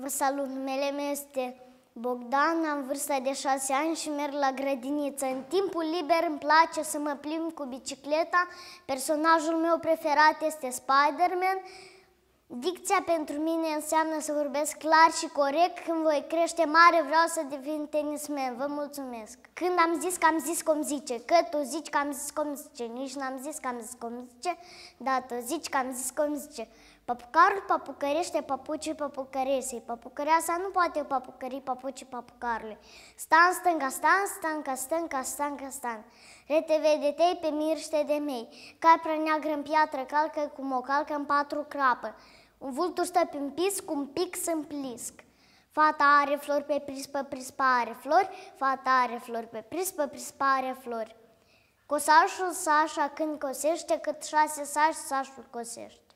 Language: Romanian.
Vă salut, numele meu este Bogdan, am vârsta de 6 ani și merg la grădiniță. În timpul liber îmi place să mă plimb cu bicicleta. Personajul meu preferat este Spider-Man. Dicția pentru mine înseamnă să vorbesc clar și corect. Când voi crește mare, vreau să devin tenismen. Vă mulțumesc. Când am zis că am zis cum zice, că tu zici că am zis cum zice, nici n-am zis că am zis cum zice, dar tu zici că am zis cum zice. Papucarul papucărește papucii papucăresei. Papucăreasa nu poate papucări papucii papucarului. Stan, stânga, stan, stanca, stânca, stanca, stan. Reteve de tei pe mirște de mei. Capra neagră în piatră calcă, cum o calcă în patru crapă. Un vultur stă pe pis, cu un pix în plisc. Fata are flori pe prispă, prispă are flori, fata are flori pe prispă, prispă are flori. Cosașul Sașa când cosește, cât șase sași, sașul cosește.